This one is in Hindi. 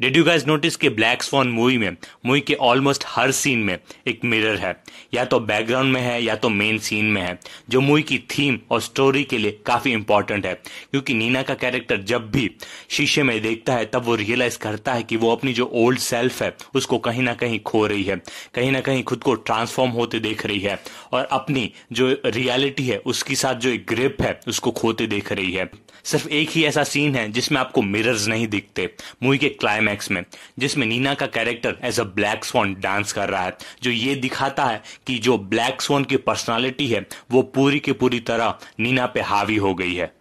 डिड यू गाइज नोटिस के ब्लैक स्वान मूवी में मूवी के ऑलमोस्ट हर सीन में एक मिरर है या तो बैकग्राउंड में है या तो मेन सीन में है जो मूवी की थीम और स्टोरी के लिए काफी इंपॉर्टेंट है क्योंकि नीना का कैरेक्टर जब भी शीशे में देखता है तब वो रियलाइज करता है कि वो अपनी जो ओल्ड सेल्फ है उसको कहीं ना कहीं खो रही है कहीं ना कहीं खुद को ट्रांसफॉर्म होते देख रही है और अपनी जो रियलिटी है उसके साथ जो एक ग्रिप है उसको खोते देख रही है सिर्फ एक ही ऐसा सीन है जिसमें आपको मिरर्स नहीं दिखते मूवी के क्लाइमैक्स क्लाइमैक्स में जिसमें नीना का character as a black swan dance कर रहा है जो ये दिखाता है कि जो ब्लैक स्वान की पर्सनालिटी है वो पूरी की पूरी तरह नीना पे हावी हो गई है